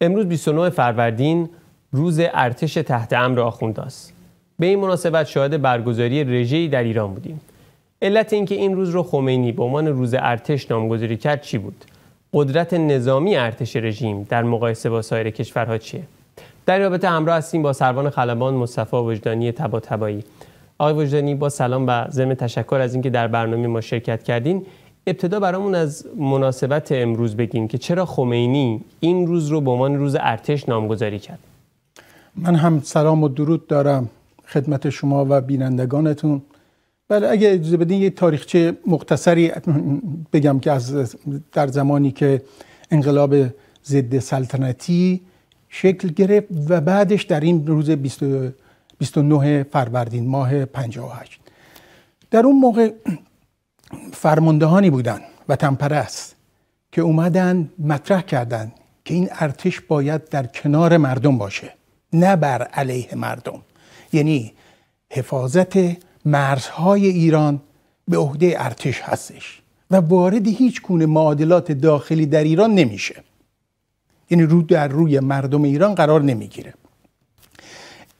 امروز 29 فروردین روز ارتش تحت امر آخوند به این مناسبت شاهد برگزاری رژه‌ای در ایران بودیم. علت اینکه این روز رو خمینی به عنوان روز ارتش نامگذاری کرد چی بود؟ قدرت نظامی ارتش رژیم در مقایسه با سایر کشورها چیه؟ در رابطه همراه هستیم با سروان خلبان مصطفی وجدانی تبا تبایی آقای وجدانی با سلام و ضمن تشکر از اینکه در برنامه ما شرکت کردین ابتدا برامون از مناسبت امروز بگین که چرا خمینی این روز رو به عنوان روز ارتش نامگذاری کرد من هم سلام و درود دارم خدمت شما و بینندگانتون بله اگه اجازه بدین یه تاریخچه مختصری بگم که از در زمانی که انقلاب ضد سلطنتی شکل گرفت و بعدش در این روز 29 فروردین ماه 58 در اون موقع فرماندهانی بودن و تنپرست که اومدن مطرح کردند که این ارتش باید در کنار مردم باشه نه بر علیه مردم یعنی حفاظت مرزهای ایران به عهده ارتش هستش و وارد هیچ معادلات داخلی در ایران نمیشه یعنی رو در روی مردم ایران قرار نمیگیره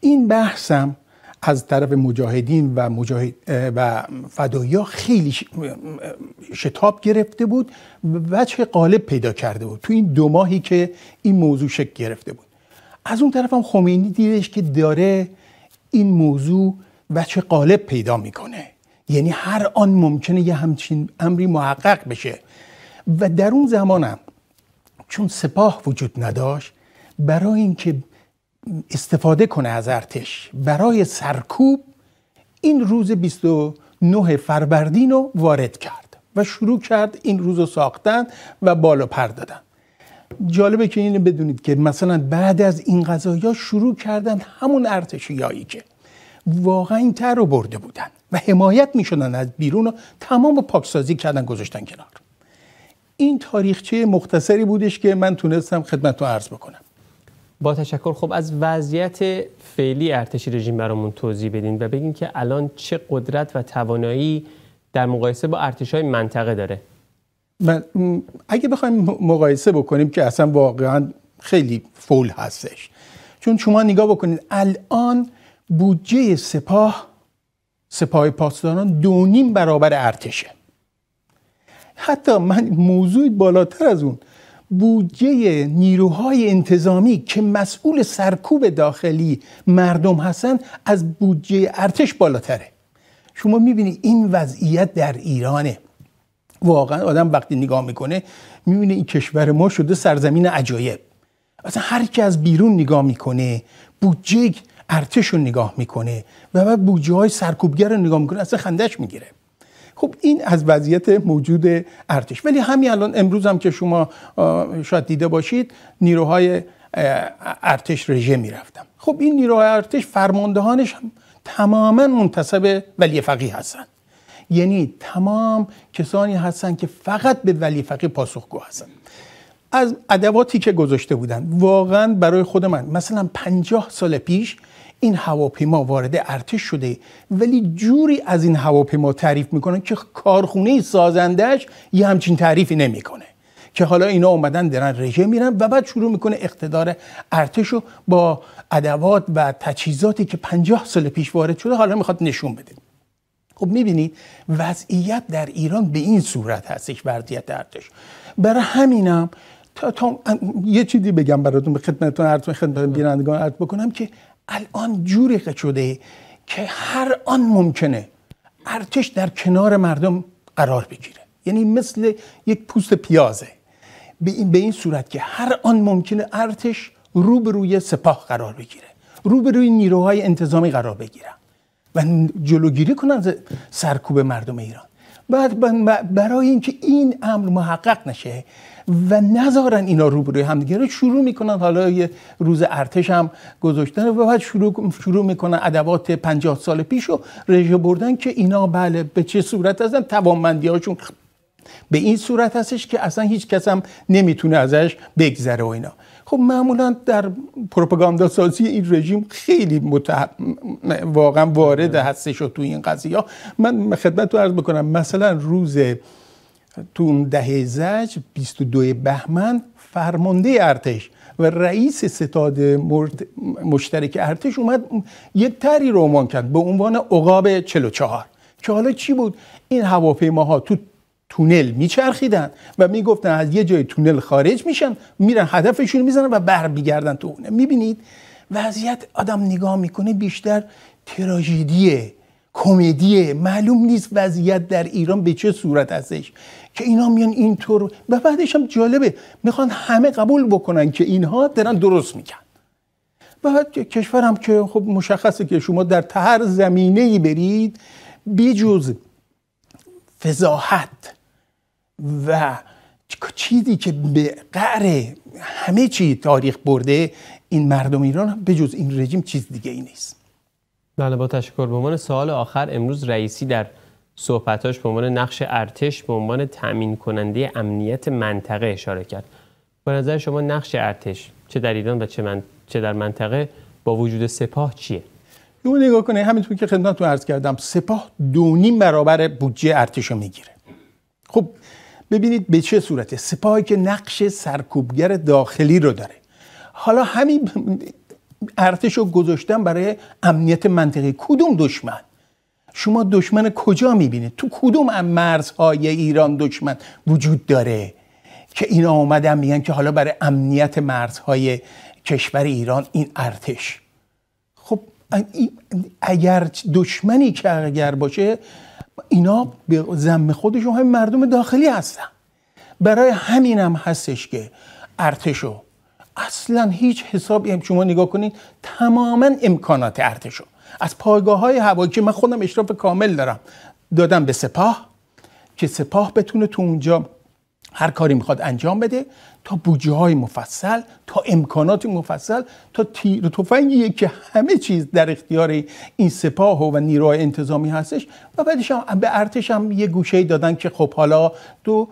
این بحثم از طرف مجاهدین و, مجاهد و فدایا خیلی شتاب گرفته بود وجه قالب پیدا کرده بود تو این دو ماهی که این موضوع شکل گرفته بود از اون طرف هم خمینی دیدش که داره این موضوع وجه قالب پیدا میکنه یعنی هر آن ممکنه یه همچین امری محقق بشه و در اون زمانم چون سپاه وجود نداشت برای اینکه استفاده کنه از ارتش برای سرکوب این روز 29 فروردین رو وارد کرد و شروع کرد این روز رو ساختن و بالا پر دادن جالبه که اینو بدونید که مثلا بعد از این قضایی شروع کردن همون ارتشیایی که واقعا این تر رو برده بودن و حمایت میشدن از بیرون و تمام پاکسازی کردن گذاشتن کنار این تاریخچه مختصری بودش که من تونستم خدمت رو عرض بکنم با تشکر خب از وضعیت فعلی ارتش رژیم برامون توضیح بدین و بگین که الان چه قدرت و توانایی در مقایسه با ارتش های منطقه داره من اگه بخوایم مقایسه بکنیم که اصلا واقعا خیلی فول هستش چون شما نگاه بکنید الان بودجه سپاه سپاه پاسداران دونیم برابر ارتشه حتی من موضوع بالاتر از اون بودجه نیروهای انتظامی که مسئول سرکوب داخلی مردم هستند از بودجه ارتش بالاتره شما میبینید این وضعیت در ایرانه واقعا آدم وقتی نگاه میکنه میبینه این کشور ما شده سرزمین عجایب اصلا هر کی از بیرون نگاه میکنه بودجه ارتش رو نگاه میکنه و بعد بودجه های سرکوبگر رو نگاه میکنه اصلا خندش میگیره خب این از وضعیت موجود ارتش ولی همین الان امروز هم که شما شاید دیده باشید نیروهای ارتش رژه میرفتم خب این نیروهای ارتش فرماندهانش هم تماما منتصب ولی فقیه هستند. یعنی تمام کسانی هستند که فقط به ولی فقیه پاسخگو هستند. از ادواتی که گذاشته بودند واقعا برای خود من مثلا پنجاه سال پیش این هواپیما وارد ارتش شده ولی جوری از این هواپیما تعریف میکنن که کارخونه سازندش یه همچین تعریفی نمیکنه که حالا اینا اومدن دارن رژه میرن و بعد شروع میکنه اقتدار ارتش رو با ادوات و تجهیزاتی که 50 سال پیش وارد شده حالا میخواد نشون بده خب میبینید وضعیت در ایران به این صورت هستش وضعیت ارتش برای همینم تا, تا یه چیزی بگم براتون به خدمتتون خدمت بینندگان عرض بکنم که الان جوری شده که هر آن ممکنه ارتش در کنار مردم قرار بگیره یعنی مثل یک پوست پیازه به این, به این صورت که هر آن ممکنه ارتش روبروی سپاه قرار بگیره روبروی نیروهای انتظامی قرار بگیره و جلوگیری کنن سرکوب مردم ایران بعد برای اینکه این امر محقق نشه و نذارن اینا روبروی همدیگه رو شروع میکنن حالا یه روز ارتش هم گذاشتن و بعد شروع شروع میکنن ادوات 50 سال پیش رو رژه بردن که اینا بله به چه صورت هستن توانمندی هاشون به این صورت هستش که اصلا هیچ کس هم نمیتونه ازش بگذره و اینا خب معمولا در پروپاگاندا سازی این رژیم خیلی واقعا وارد آره. هستش و تو این قضیه ها من خدمت تو عرض بکنم مثلا روز تو دهه زج 22 بهمن فرمانده ارتش و رئیس ستاد مشترک ارتش اومد یه تری رومان کرد به عنوان عقاب 44 که حالا چی بود این هواپیماها تو تونل میچرخیدن و میگفتن از یه جای تونل خارج میشن میرن هدفشون میزنن و بر میگردن تو اونه میبینید وضعیت آدم نگاه میکنه بیشتر تراژدیه کمدیه معلوم نیست وضعیت در ایران به چه صورت ازش که اینا میان اینطور و بعدش هم جالبه میخوان همه قبول بکنن که اینها دارن درست میکن. بعد کشورم که خب مشخصه که شما در هر زمینه ای برید بجز فضاحت و چیزی که به قعر همه چی تاریخ برده این مردم ایران به جز این رژیم چیز دیگه ای نیست بله با تشکر به عنوان سوال آخر امروز رئیسی در صحبتاش به عنوان نقش ارتش به عنوان تأمین کننده امنیت منطقه اشاره کرد به نظر شما نقش ارتش چه در ایران و چه, من... چه در منطقه با وجود سپاه چیه؟ یه نگاه کنه همینطور که خدمتتون عرض کردم سپاه دو نیم برابر بودجه ارتش رو میگیره خب ببینید به چه صورته سپاهی که نقش سرکوبگر داخلی رو داره حالا همین ارتش رو گذاشتن برای امنیت منطقه کدوم دشمن شما دشمن کجا میبینید تو کدوم مرزهای ایران دشمن وجود داره که اینا آمدن میگن که حالا برای امنیت مرزهای کشور ایران این ارتش خب اگر دشمنی که اگر باشه اینا به زم خودشون هم مردم داخلی هستن برای همین هم هستش که ارتشو اصلا هیچ حسابی شما نگاه کنید تماما امکانات ارتشو از پایگاه های هوایی که من خودم اشراف کامل دارم دادم به سپاه که سپاه بتونه تو اونجا هر کاری میخواد انجام بده تا بودجه های مفصل تا امکانات مفصل تا تیر و که همه چیز در اختیار این سپاه و نیروهای انتظامی هستش و بعدش هم به ارتش هم یه گوشه دادن که خب حالا دو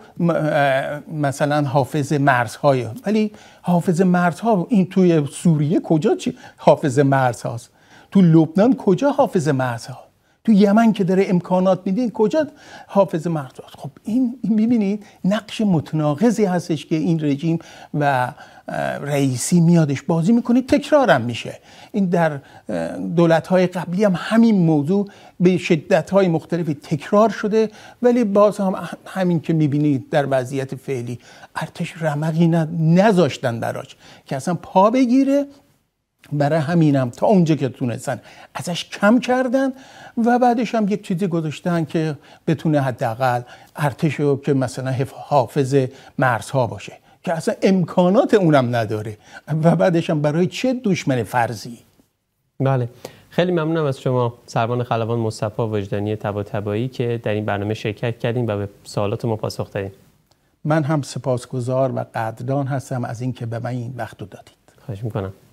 مثلا حافظ مرزهای ولی حافظ مرزها این توی سوریه کجا چی؟ حافظ هاست؟ تو لبنان کجا حافظ هاست؟ تو یمن که داره امکانات میدین کجا حافظ مرد خب این میبینید نقش متناقضی هستش که این رژیم و رئیسی میادش بازی میکنه تکرارم میشه این در دولت های قبلی هم همین موضوع به شدت های مختلفی تکرار شده ولی باز هم همین که میبینید در وضعیت فعلی ارتش رمقی نذاشتن براش که اصلا پا بگیره برای همینم تا اونجا که تونستن ازش کم کردن و بعدش هم یک چیزی گذاشتن که بتونه حداقل ارتش که مثلا حافظ مرزها باشه که اصلا امکانات اونم نداره و بعدش هم برای چه دشمن فرضی بله خیلی ممنونم از شما سروان خلوان مصطفی وجدانی تبا تبایی که در این برنامه شرکت کردیم و به سوالات ما پاسخ من هم سپاسگزار و قدردان هستم از اینکه به من این وقت دادید خواهش میکنم